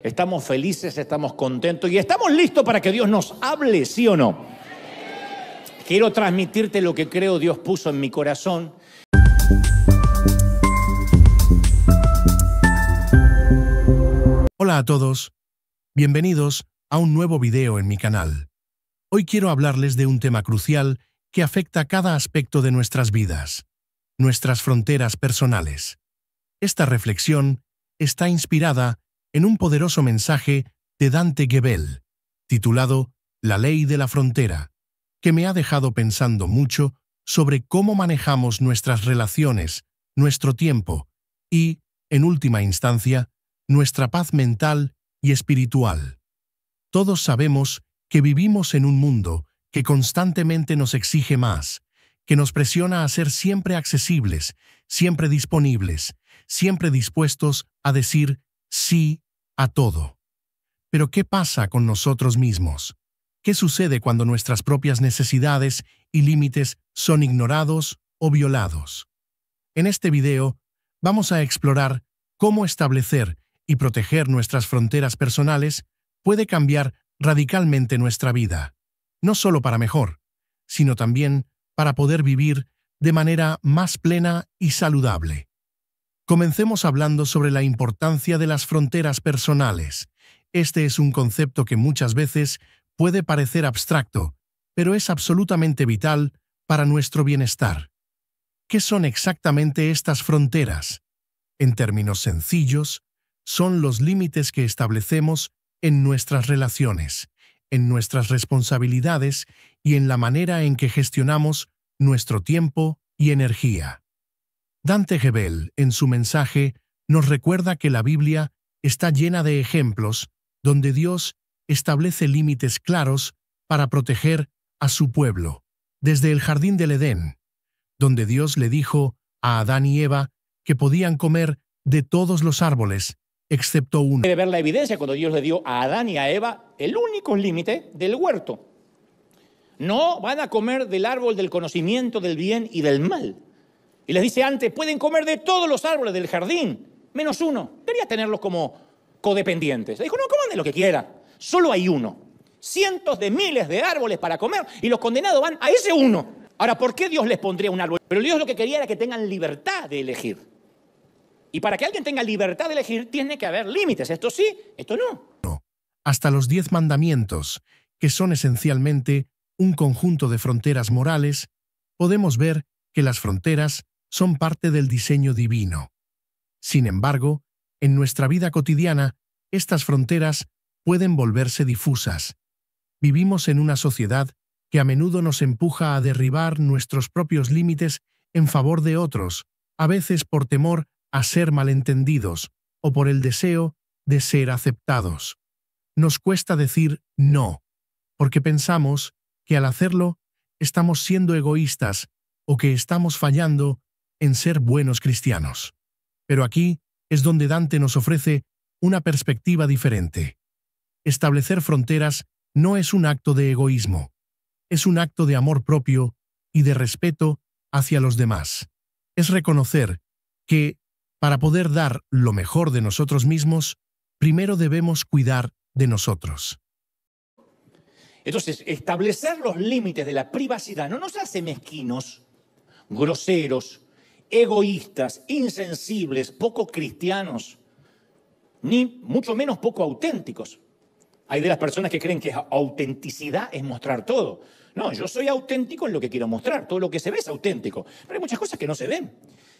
Estamos felices, estamos contentos y estamos listos para que Dios nos hable, ¿sí o no? Quiero transmitirte lo que creo Dios puso en mi corazón. Hola a todos, bienvenidos a un nuevo video en mi canal. Hoy quiero hablarles de un tema crucial que afecta cada aspecto de nuestras vidas, nuestras fronteras personales. Esta reflexión está inspirada en un poderoso mensaje de Dante Gebel, titulado La ley de la frontera, que me ha dejado pensando mucho sobre cómo manejamos nuestras relaciones, nuestro tiempo y, en última instancia, nuestra paz mental y espiritual. Todos sabemos que vivimos en un mundo que constantemente nos exige más, que nos presiona a ser siempre accesibles, siempre disponibles, siempre dispuestos a decir sí a todo. Pero ¿qué pasa con nosotros mismos? ¿Qué sucede cuando nuestras propias necesidades y límites son ignorados o violados? En este video, vamos a explorar cómo establecer y proteger nuestras fronteras personales puede cambiar radicalmente nuestra vida, no solo para mejor, sino también para poder vivir de manera más plena y saludable. Comencemos hablando sobre la importancia de las fronteras personales. Este es un concepto que muchas veces puede parecer abstracto, pero es absolutamente vital para nuestro bienestar. ¿Qué son exactamente estas fronteras? En términos sencillos, son los límites que establecemos en nuestras relaciones, en nuestras responsabilidades y en la manera en que gestionamos nuestro tiempo y energía. Dante Gebel, en su mensaje, nos recuerda que la Biblia está llena de ejemplos donde Dios establece límites claros para proteger a su pueblo, desde el jardín del Edén, donde Dios le dijo a Adán y Eva que podían comer de todos los árboles, excepto uno. que ver la evidencia cuando Dios le dio a Adán y a Eva el único límite del huerto. No van a comer del árbol del conocimiento del bien y del mal. Y les dice antes, pueden comer de todos los árboles del jardín, menos uno. Quería tenerlos como codependientes. dijo, no, coman de lo que quieran, solo hay uno. Cientos de miles de árboles para comer y los condenados van a ese uno. Ahora, ¿por qué Dios les pondría un árbol? Pero Dios lo que quería era que tengan libertad de elegir. Y para que alguien tenga libertad de elegir, tiene que haber límites. Esto sí, esto no. no. Hasta los diez mandamientos, que son esencialmente un conjunto de fronteras morales, podemos ver que las fronteras son parte del diseño divino. Sin embargo, en nuestra vida cotidiana, estas fronteras pueden volverse difusas. Vivimos en una sociedad que a menudo nos empuja a derribar nuestros propios límites en favor de otros, a veces por temor a ser malentendidos o por el deseo de ser aceptados. Nos cuesta decir no, porque pensamos que al hacerlo estamos siendo egoístas o que estamos fallando en ser buenos cristianos. Pero aquí es donde Dante nos ofrece una perspectiva diferente. Establecer fronteras no es un acto de egoísmo, es un acto de amor propio y de respeto hacia los demás. Es reconocer que, para poder dar lo mejor de nosotros mismos, primero debemos cuidar de nosotros. Entonces, establecer los límites de la privacidad no nos hace mezquinos, groseros, egoístas, insensibles, poco cristianos, ni mucho menos poco auténticos. Hay de las personas que creen que autenticidad es mostrar todo. No, yo soy auténtico en lo que quiero mostrar, todo lo que se ve es auténtico, pero hay muchas cosas que no se ven.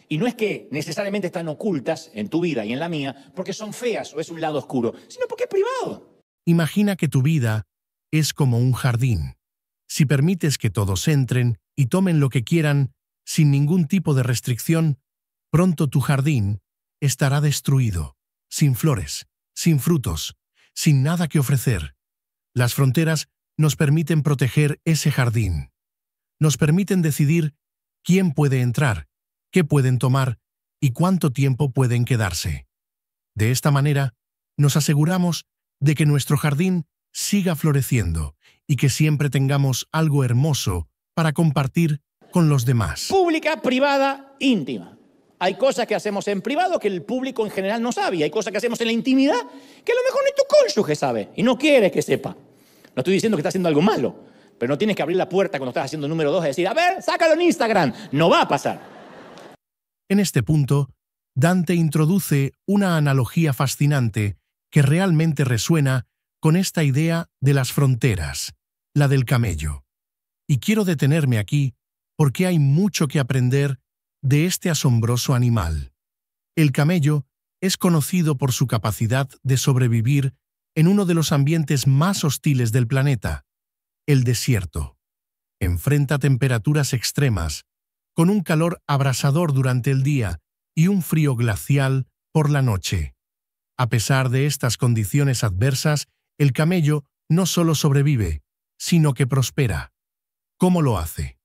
Y no es que necesariamente están ocultas en tu vida y en la mía porque son feas o es un lado oscuro, sino porque es privado. Imagina que tu vida es como un jardín. Si permites que todos entren y tomen lo que quieran, sin ningún tipo de restricción, pronto tu jardín estará destruido, sin flores, sin frutos, sin nada que ofrecer. Las fronteras nos permiten proteger ese jardín. Nos permiten decidir quién puede entrar, qué pueden tomar y cuánto tiempo pueden quedarse. De esta manera, nos aseguramos de que nuestro jardín siga floreciendo y que siempre tengamos algo hermoso para compartir con los demás. Pública, privada, íntima. Hay cosas que hacemos en privado que el público en general no sabe. Y hay cosas que hacemos en la intimidad que a lo mejor ni tu cónyuge sabe y no quiere que sepa. No estoy diciendo que estás haciendo algo malo, pero no tienes que abrir la puerta cuando estás haciendo el número dos y decir, a ver, sácalo en Instagram. No va a pasar. En este punto, Dante introduce una analogía fascinante que realmente resuena con esta idea de las fronteras, la del camello. Y quiero detenerme aquí porque hay mucho que aprender de este asombroso animal. El camello es conocido por su capacidad de sobrevivir en uno de los ambientes más hostiles del planeta, el desierto. Enfrenta temperaturas extremas, con un calor abrasador durante el día y un frío glacial por la noche. A pesar de estas condiciones adversas, el camello no solo sobrevive, sino que prospera. ¿Cómo lo hace?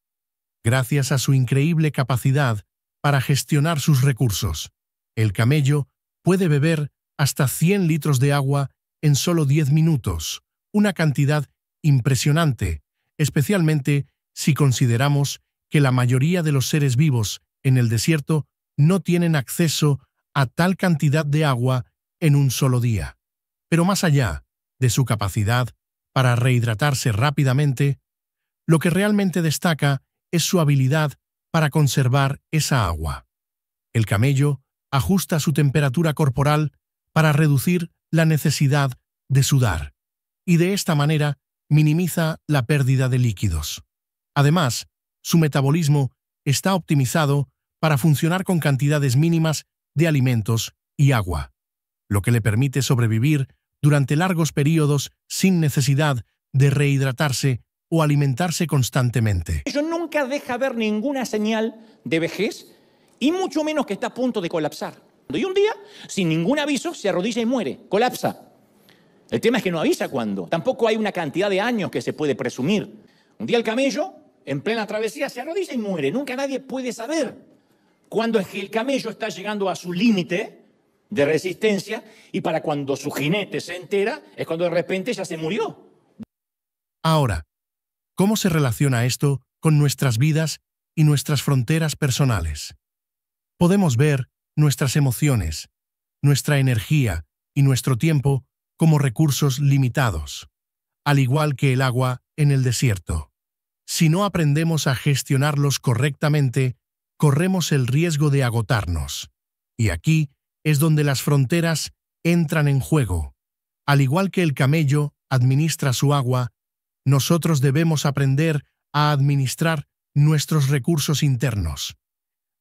gracias a su increíble capacidad para gestionar sus recursos. El camello puede beber hasta 100 litros de agua en solo 10 minutos, una cantidad impresionante, especialmente si consideramos que la mayoría de los seres vivos en el desierto no tienen acceso a tal cantidad de agua en un solo día. Pero más allá de su capacidad para rehidratarse rápidamente, lo que realmente destaca es su habilidad para conservar esa agua. El camello ajusta su temperatura corporal para reducir la necesidad de sudar y de esta manera minimiza la pérdida de líquidos. Además, su metabolismo está optimizado para funcionar con cantidades mínimas de alimentos y agua, lo que le permite sobrevivir durante largos periodos sin necesidad de rehidratarse o alimentarse constantemente nunca deja ver ninguna señal de vejez y mucho menos que está a punto de colapsar. Y un día, sin ningún aviso, se arrodilla y muere, colapsa. El tema es que no avisa cuándo. Tampoco hay una cantidad de años que se puede presumir. Un día el camello, en plena travesía, se arrodilla y muere. Nunca nadie puede saber cuándo es que el camello está llegando a su límite de resistencia y para cuando su jinete se entera es cuando de repente ya se murió. Ahora, ¿cómo se relaciona esto con nuestras vidas y nuestras fronteras personales. Podemos ver nuestras emociones, nuestra energía y nuestro tiempo como recursos limitados, al igual que el agua en el desierto. Si no aprendemos a gestionarlos correctamente, corremos el riesgo de agotarnos. Y aquí es donde las fronteras entran en juego. Al igual que el camello administra su agua, nosotros debemos aprender a administrar nuestros recursos internos.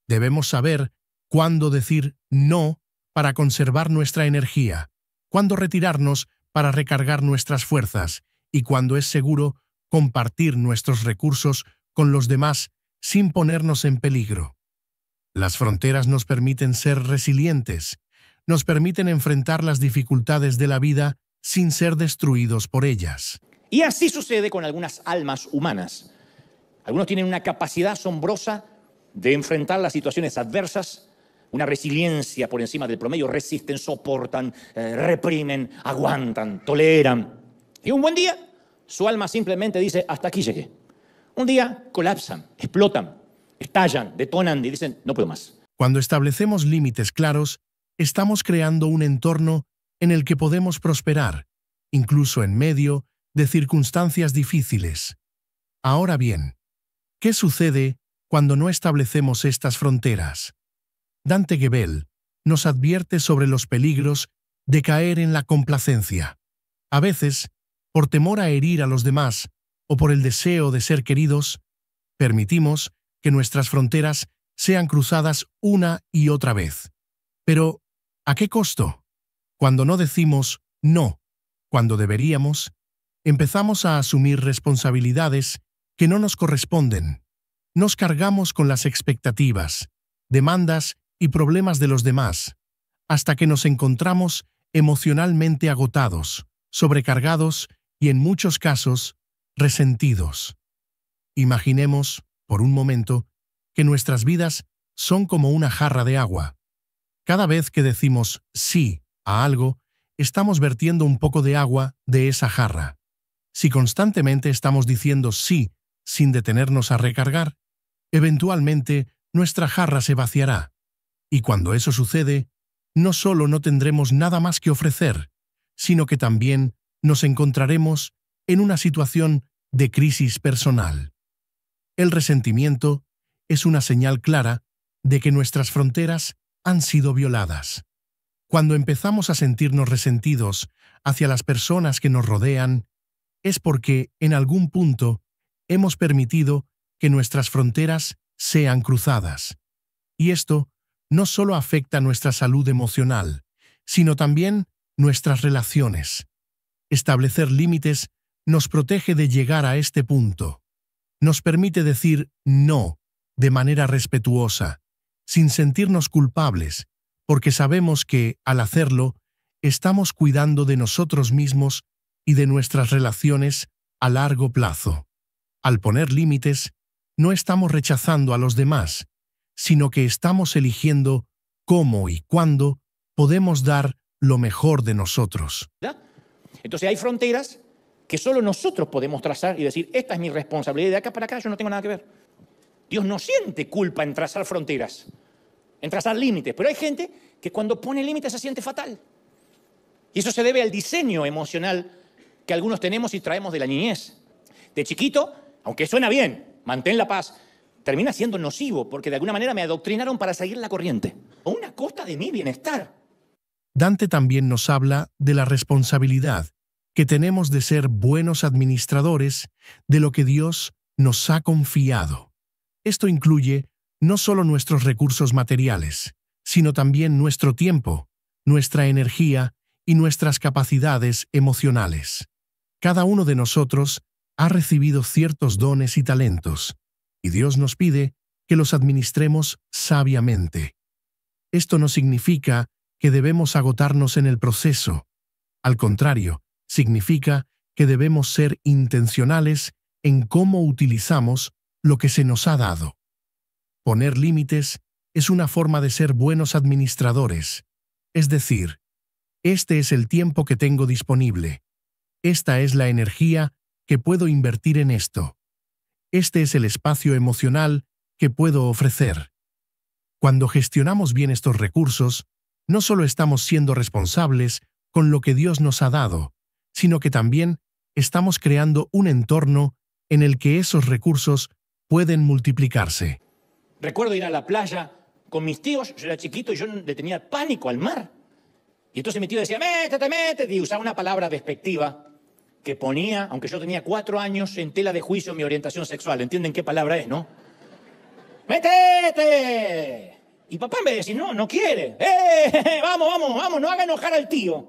Debemos saber cuándo decir no para conservar nuestra energía, cuándo retirarnos para recargar nuestras fuerzas y cuándo es seguro compartir nuestros recursos con los demás sin ponernos en peligro. Las fronteras nos permiten ser resilientes, nos permiten enfrentar las dificultades de la vida sin ser destruidos por ellas. Y así sucede con algunas almas humanas. Algunos tienen una capacidad asombrosa de enfrentar las situaciones adversas, una resiliencia por encima del promedio, resisten, soportan, eh, reprimen, aguantan, toleran. Y un buen día, su alma simplemente dice, hasta aquí llegué. Un día colapsan, explotan, estallan, detonan y dicen, no puedo más. Cuando establecemos límites claros, estamos creando un entorno en el que podemos prosperar, incluso en medio de circunstancias difíciles. Ahora bien, ¿Qué sucede cuando no establecemos estas fronteras? Dante Gebel nos advierte sobre los peligros de caer en la complacencia. A veces, por temor a herir a los demás o por el deseo de ser queridos, permitimos que nuestras fronteras sean cruzadas una y otra vez. Pero, ¿a qué costo? Cuando no decimos no, cuando deberíamos, empezamos a asumir responsabilidades que no nos corresponden. Nos cargamos con las expectativas, demandas y problemas de los demás, hasta que nos encontramos emocionalmente agotados, sobrecargados y en muchos casos resentidos. Imaginemos, por un momento, que nuestras vidas son como una jarra de agua. Cada vez que decimos sí a algo, estamos vertiendo un poco de agua de esa jarra. Si constantemente estamos diciendo sí sin detenernos a recargar, eventualmente nuestra jarra se vaciará. Y cuando eso sucede, no solo no tendremos nada más que ofrecer, sino que también nos encontraremos en una situación de crisis personal. El resentimiento es una señal clara de que nuestras fronteras han sido violadas. Cuando empezamos a sentirnos resentidos hacia las personas que nos rodean, es porque en algún punto hemos permitido que nuestras fronteras sean cruzadas. Y esto no solo afecta nuestra salud emocional, sino también nuestras relaciones. Establecer límites nos protege de llegar a este punto. Nos permite decir no de manera respetuosa, sin sentirnos culpables, porque sabemos que, al hacerlo, estamos cuidando de nosotros mismos y de nuestras relaciones a largo plazo. Al poner límites, no estamos rechazando a los demás, sino que estamos eligiendo cómo y cuándo podemos dar lo mejor de nosotros. Entonces hay fronteras que solo nosotros podemos trazar y decir, esta es mi responsabilidad, de acá para acá yo no tengo nada que ver. Dios no siente culpa en trazar fronteras, en trazar límites, pero hay gente que cuando pone límites se siente fatal. Y eso se debe al diseño emocional que algunos tenemos y traemos de la niñez. De chiquito aunque suena bien, mantén la paz, termina siendo nocivo, porque de alguna manera me adoctrinaron para seguir la corriente, a una costa de mi bienestar. Dante también nos habla de la responsabilidad que tenemos de ser buenos administradores de lo que Dios nos ha confiado. Esto incluye no solo nuestros recursos materiales, sino también nuestro tiempo, nuestra energía y nuestras capacidades emocionales. Cada uno de nosotros ha recibido ciertos dones y talentos, y Dios nos pide que los administremos sabiamente. Esto no significa que debemos agotarnos en el proceso. Al contrario, significa que debemos ser intencionales en cómo utilizamos lo que se nos ha dado. Poner límites es una forma de ser buenos administradores, es decir, este es el tiempo que tengo disponible, esta es la energía que puedo invertir en esto. Este es el espacio emocional que puedo ofrecer. Cuando gestionamos bien estos recursos, no solo estamos siendo responsables con lo que Dios nos ha dado, sino que también estamos creando un entorno en el que esos recursos pueden multiplicarse. Recuerdo ir a la playa con mis tíos, yo era chiquito y yo le tenía pánico al mar. Y entonces mi tío decía, métete, métete, y usaba una palabra despectiva que ponía, aunque yo tenía cuatro años, en tela de juicio mi orientación sexual. ¿Entienden qué palabra es, no? ¡Métete! Y papá me decía, no, no quiere. ¡Eh! eh, eh, eh! Vamos, vamos, vamos, no haga enojar al tío.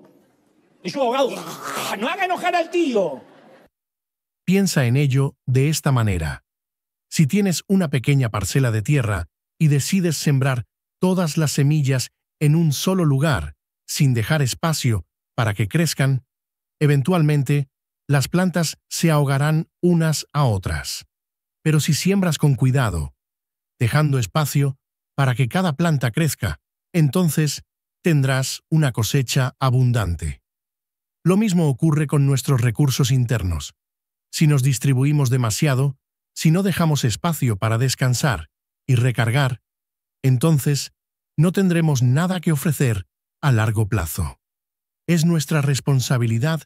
Y yo, abogado, ah, no haga enojar al tío. Piensa en ello de esta manera. Si tienes una pequeña parcela de tierra y decides sembrar todas las semillas en un solo lugar, sin dejar espacio para que crezcan, eventualmente las plantas se ahogarán unas a otras. Pero si siembras con cuidado, dejando espacio para que cada planta crezca, entonces tendrás una cosecha abundante. Lo mismo ocurre con nuestros recursos internos. Si nos distribuimos demasiado, si no dejamos espacio para descansar y recargar, entonces no tendremos nada que ofrecer a largo plazo. Es nuestra responsabilidad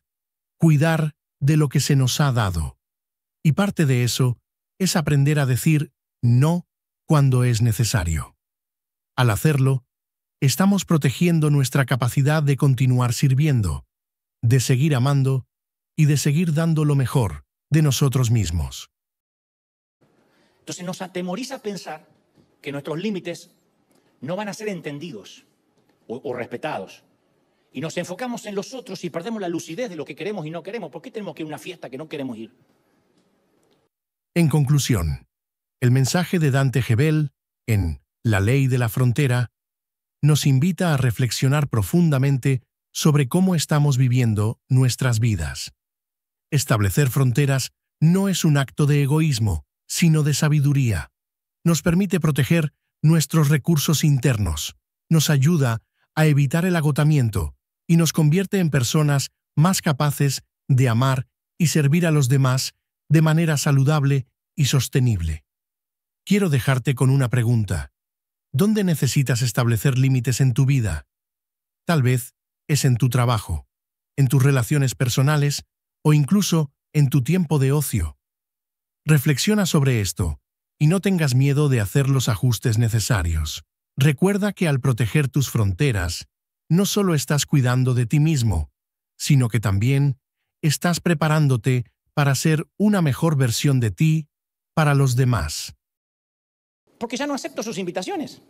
cuidar de lo que se nos ha dado. Y parte de eso es aprender a decir no cuando es necesario. Al hacerlo, estamos protegiendo nuestra capacidad de continuar sirviendo, de seguir amando y de seguir dando lo mejor de nosotros mismos. Entonces nos atemoriza pensar que nuestros límites no van a ser entendidos o, o respetados y nos enfocamos en los otros y perdemos la lucidez de lo que queremos y no queremos. ¿Por qué tenemos que ir a una fiesta que no queremos ir? En conclusión, el mensaje de Dante Gebel en La ley de la frontera nos invita a reflexionar profundamente sobre cómo estamos viviendo nuestras vidas. Establecer fronteras no es un acto de egoísmo, sino de sabiduría. Nos permite proteger nuestros recursos internos, nos ayuda a evitar el agotamiento y nos convierte en personas más capaces de amar y servir a los demás de manera saludable y sostenible. Quiero dejarte con una pregunta. ¿Dónde necesitas establecer límites en tu vida? Tal vez es en tu trabajo, en tus relaciones personales o incluso en tu tiempo de ocio. Reflexiona sobre esto y no tengas miedo de hacer los ajustes necesarios. Recuerda que al proteger tus fronteras, no solo estás cuidando de ti mismo, sino que también estás preparándote para ser una mejor versión de ti para los demás. Porque ya no acepto sus invitaciones.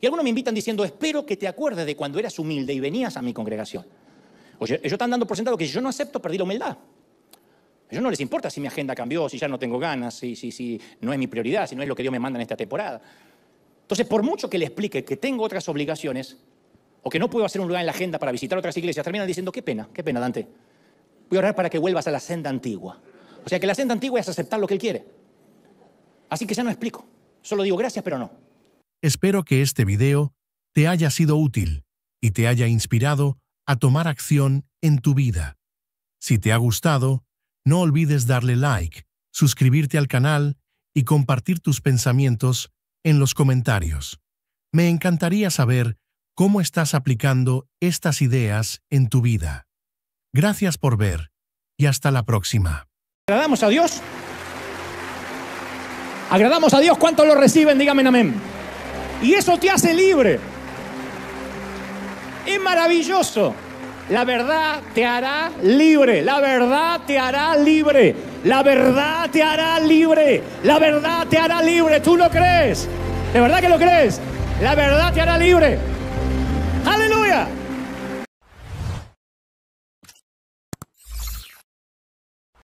Y algunos me invitan diciendo, espero que te acuerdes de cuando eras humilde y venías a mi congregación. Oye, ellos están dando por sentado que si yo no acepto, perdí la humildad. A ellos no les importa si mi agenda cambió, si ya no tengo ganas, si, si, si no es mi prioridad, si no es lo que Dios me manda en esta temporada. Entonces, por mucho que le explique que tengo otras obligaciones, o que no puedo hacer un lugar en la agenda para visitar otras iglesias, terminan diciendo, qué pena, qué pena, Dante. Voy a orar para que vuelvas a la senda antigua. O sea que la senda antigua es aceptar lo que Él quiere. Así que ya no explico. Solo digo gracias, pero no. Espero que este video te haya sido útil y te haya inspirado a tomar acción en tu vida. Si te ha gustado, no olvides darle like, suscribirte al canal y compartir tus pensamientos en los comentarios. Me encantaría saber cómo estás aplicando estas ideas en tu vida. Gracias por ver y hasta la próxima. ¿Agradamos a Dios? ¿Agradamos a Dios? ¿Cuántos lo reciben? dígame amén. Y eso te hace libre. Es maravilloso. La verdad te hará libre. La verdad te hará libre. La verdad te hará libre. La verdad te hará libre. ¿Tú lo crees? ¿De verdad que lo crees? La verdad te hará libre. Hallelujah.